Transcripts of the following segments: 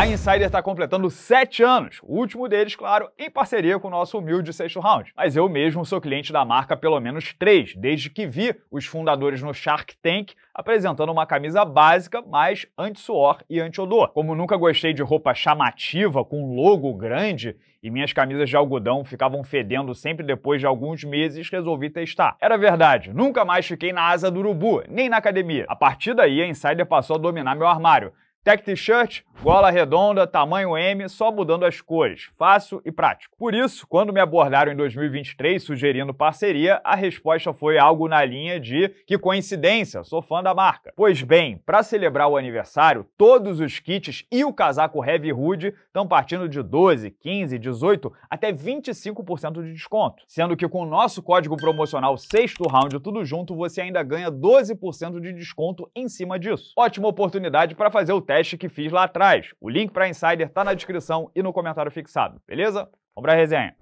A Insider está completando sete anos, o último deles, claro, em parceria com o nosso humilde sexto round. Mas eu mesmo sou cliente da marca pelo menos três, desde que vi os fundadores no Shark Tank apresentando uma camisa básica, mas anti-suor e anti-odor. Como nunca gostei de roupa chamativa, com logo grande, e minhas camisas de algodão ficavam fedendo sempre depois de alguns meses, resolvi testar. Era verdade, nunca mais fiquei na asa do urubu, nem na academia. A partir daí, a Insider passou a dominar meu armário Tech T-shirt, gola redonda, tamanho M, só mudando as cores. Fácil e prático. Por isso, quando me abordaram em 2023 sugerindo parceria, a resposta foi algo na linha de que coincidência, sou fã da marca. Pois bem, para celebrar o aniversário, todos os kits e o casaco Heavy Hood estão partindo de 12, 15, 18 até 25% de desconto. Sendo que com o nosso código promocional sexto round tudo junto, você ainda ganha 12% de desconto em cima disso. Ótima oportunidade para fazer o teste que fiz lá atrás. O link para Insider está na descrição e no comentário fixado, beleza? Vamos para a resenha.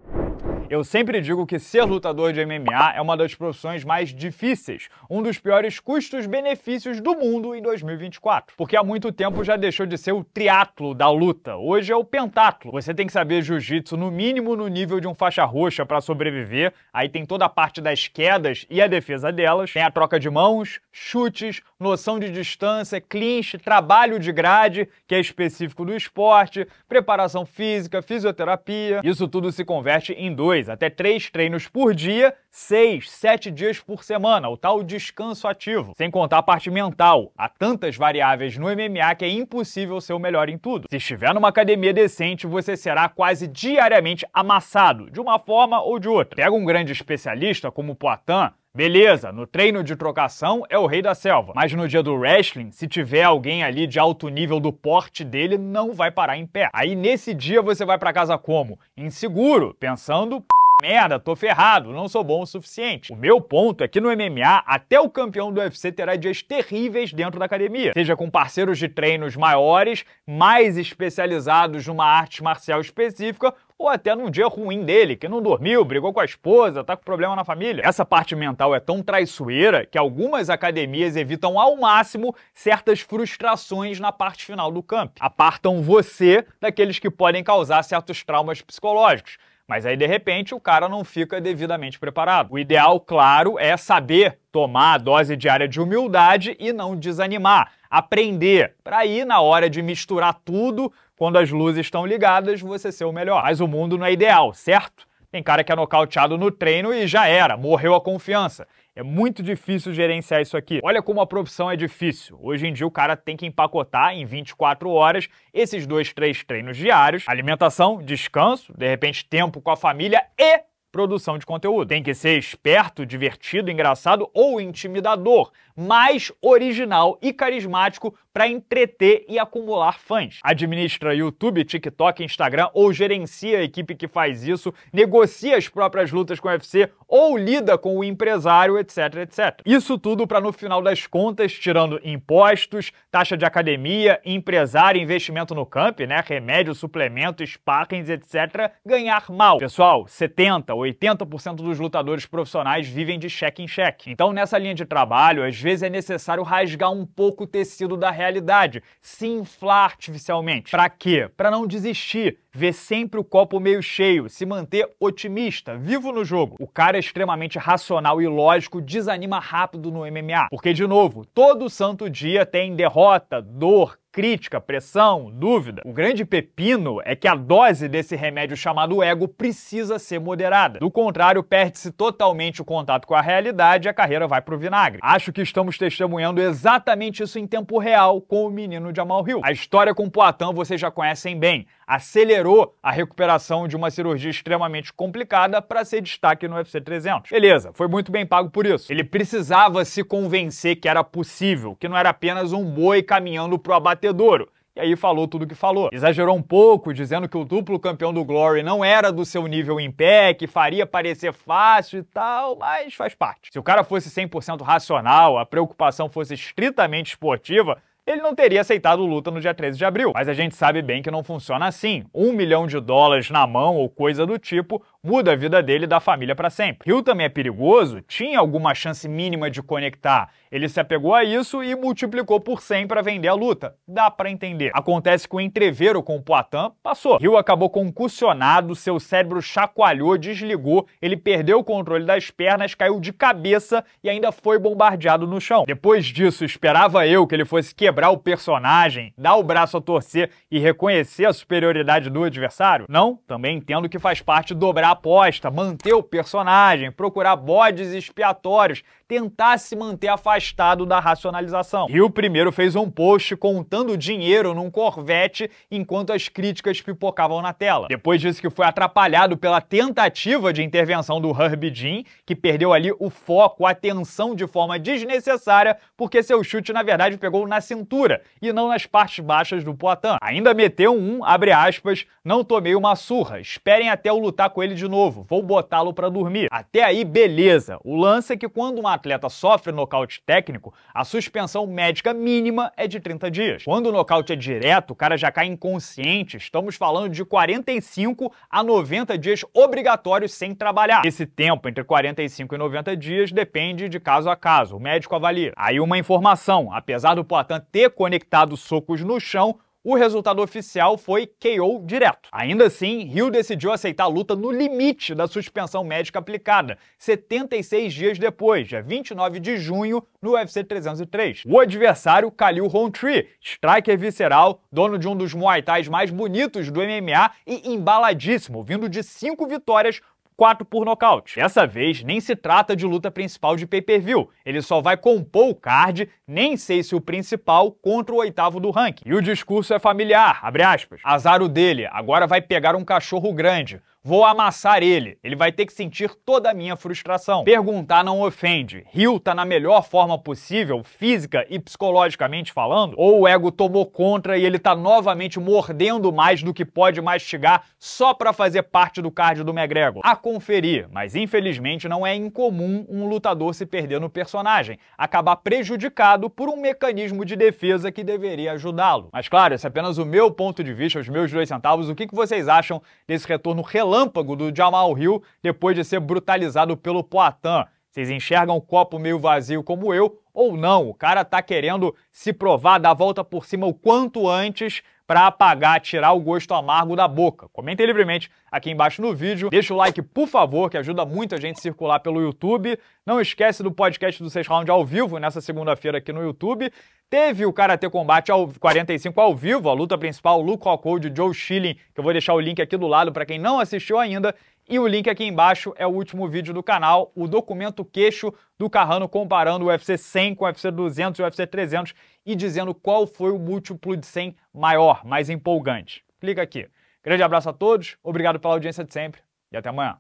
Eu sempre digo que ser lutador de MMA é uma das profissões mais difíceis, um dos piores custos-benefícios do mundo em 2024, porque há muito tempo já deixou de ser o triatlo da luta, hoje é o pentatlo. Você tem que saber jiu-jitsu no mínimo no nível de um faixa roxa para sobreviver, aí tem toda a parte das quedas e a defesa delas, tem a troca de mãos, chutes, noção de distância, clinch, trabalho de grade, que é específico do esporte, preparação física, fisioterapia. Isso tudo se converte em dois até três treinos por dia, seis, sete dias por semana, o tal descanso ativo. Sem contar a parte mental. Há tantas variáveis no MMA que é impossível ser o melhor em tudo. Se estiver numa academia decente, você será quase diariamente amassado, de uma forma ou de outra. Pega um grande especialista como o Poitin, Beleza, no treino de trocação é o rei da selva, mas no dia do wrestling, se tiver alguém ali de alto nível do porte dele, não vai parar em pé. Aí nesse dia você vai para casa como? Inseguro, pensando, merda, tô ferrado, não sou bom o suficiente. O meu ponto é que no MMA, até o campeão do UFC terá dias terríveis dentro da academia, seja com parceiros de treinos maiores, mais especializados numa arte marcial específica, ou até num dia ruim dele, que não dormiu, brigou com a esposa, tá com problema na família. Essa parte mental é tão traiçoeira que algumas academias evitam ao máximo certas frustrações na parte final do campo. Apartam você daqueles que podem causar certos traumas psicológicos. Mas aí, de repente, o cara não fica devidamente preparado. O ideal, claro, é saber tomar a dose diária de humildade e não desanimar. Aprender, para ir na hora de misturar tudo, quando as luzes estão ligadas, você ser o melhor. Mas o mundo não é ideal, certo? Tem cara que é nocauteado no treino e já era, morreu a confiança. É muito difícil gerenciar isso aqui. Olha como a profissão é difícil. Hoje em dia o cara tem que empacotar em 24 horas esses dois, três treinos diários, alimentação, descanso, de repente tempo com a família e produção de conteúdo. Tem que ser esperto, divertido, engraçado ou intimidador, mas original e carismático para entreter e acumular fãs. Administra YouTube, TikTok, Instagram ou gerencia a equipe que faz isso, negocia as próprias lutas com o UFC ou lida com o empresário, etc, etc. Isso tudo para no final das contas, tirando impostos, taxa de academia, empresário, investimento no camp, né, remédio, suplemento, sparrings, etc, ganhar mal. Pessoal, 70, 80% dos lutadores profissionais vivem de cheque em cheque. Então, nessa linha de trabalho, às vezes é necessário rasgar um pouco o tecido da realidade realidade, se inflar artificialmente. Para quê? Para não desistir, ver sempre o copo meio cheio, se manter otimista, vivo no jogo. O cara é extremamente racional e lógico, desanima rápido no MMA, porque de novo, todo santo dia tem derrota, dor, crítica, pressão, dúvida. O grande pepino é que a dose desse remédio chamado ego precisa ser moderada. Do contrário, perde-se totalmente o contato com a realidade e a carreira vai pro vinagre. Acho que estamos testemunhando exatamente isso em tempo real com o menino de Amal Hill. A história com Poitin vocês já conhecem bem. Acelerou a recuperação de uma cirurgia extremamente complicada para ser destaque no UFC 300. Beleza, foi muito bem pago por isso. Ele precisava se convencer que era possível, que não era apenas um boi caminhando pro abater batedouro. E aí falou tudo o que falou. Exagerou um pouco, dizendo que o duplo campeão do Glory não era do seu nível em pé, que faria parecer fácil e tal, mas faz parte. Se o cara fosse 100% racional, a preocupação fosse estritamente esportiva, ele não teria aceitado luta no dia 13 de abril. Mas a gente sabe bem que não funciona assim. Um milhão de dólares na mão ou coisa do tipo muda a vida dele e da família para sempre. Rio também é perigoso, tinha alguma chance mínima de conectar. Ele se apegou a isso e multiplicou por 100 para vender a luta. Dá para entender. Acontece que o entreveiro com o Poitin passou. Rio acabou concussionado, seu cérebro chacoalhou, desligou, ele perdeu o controle das pernas, caiu de cabeça e ainda foi bombardeado no chão. Depois disso, esperava eu que ele fosse quebrar o personagem, dar o braço a torcer e reconhecer a superioridade do adversário? Não, também entendo que faz parte dobrar aposta, manter o personagem, procurar bodes expiatórios, tentar se manter afastado da racionalização. E o primeiro fez um post contando dinheiro num Corvette enquanto as críticas pipocavam na tela. Depois disse que foi atrapalhado pela tentativa de intervenção do Herbie Jean, que perdeu ali o foco, a atenção de forma desnecessária, porque seu chute na verdade pegou na cintura e não nas partes baixas do Poitin. Ainda meteu um, abre aspas, não tomei uma surra, esperem até eu lutar com ele de novo, vou botá-lo para dormir. Até aí, beleza. O lance é que quando um atleta sofre nocaute técnico, a suspensão médica mínima é de 30 dias. Quando o nocaute é direto, o cara já cai inconsciente, estamos falando de 45 a 90 dias obrigatórios sem trabalhar. Esse tempo, entre 45 e 90 dias, depende de caso a caso, o médico avalia. Aí uma informação, apesar do Poitin ter conectado socos no chão, o resultado oficial foi KO direto. Ainda assim, Hill decidiu aceitar a luta no limite da suspensão médica aplicada, 76 dias depois, dia 29 de junho, no UFC 303. O adversário, Khalil Rountree, striker visceral, dono de um dos Muay Thais mais bonitos do MMA e embaladíssimo, vindo de cinco vitórias 4 por nocaute. Dessa vez, nem se trata de luta principal de pay-per-view. Ele só vai compor o card, nem sei se o principal, contra o oitavo do ranking. E o discurso é familiar, abre aspas. Azar o dele, agora vai pegar um cachorro grande. Vou amassar ele. Ele vai ter que sentir toda a minha frustração. Perguntar não ofende. Rio tá na melhor forma possível, física e psicologicamente falando? Ou o ego tomou contra e ele tá novamente mordendo mais do que pode mastigar só para fazer parte do card do McGregor? A conferir, mas infelizmente não é incomum um lutador se perder no personagem, acabar prejudicado por um mecanismo de defesa que deveria ajudá-lo. Mas claro, esse é apenas o meu ponto de vista, os meus dois centavos. O que, que vocês acham desse retorno relâmpago? relâmpago do Jamal Hill depois de ser brutalizado pelo Poitin. Vocês enxergam o copo meio vazio como eu ou não? O cara tá querendo se provar, dar a volta por cima o quanto antes para apagar, tirar o gosto amargo da boca. Comentem livremente aqui embaixo no vídeo. Deixa o like, por favor, que ajuda muito a gente a circular pelo YouTube. Não esquece do podcast do 6 Round ao vivo, nessa segunda-feira aqui no YouTube. Teve o Karate Combate ao 45 ao vivo, a luta principal, Luke Rockhold e Joe Schilling, que eu vou deixar o link aqui do lado para quem não assistiu ainda. E o link aqui embaixo é o último vídeo do canal, o documento queixo do Carrano comparando o UFC 100 com o UFC 200 e o UFC 300 e dizendo qual foi o múltiplo de 100 maior, mais empolgante. Clica aqui. Grande abraço a todos, obrigado pela audiência de sempre e até amanhã.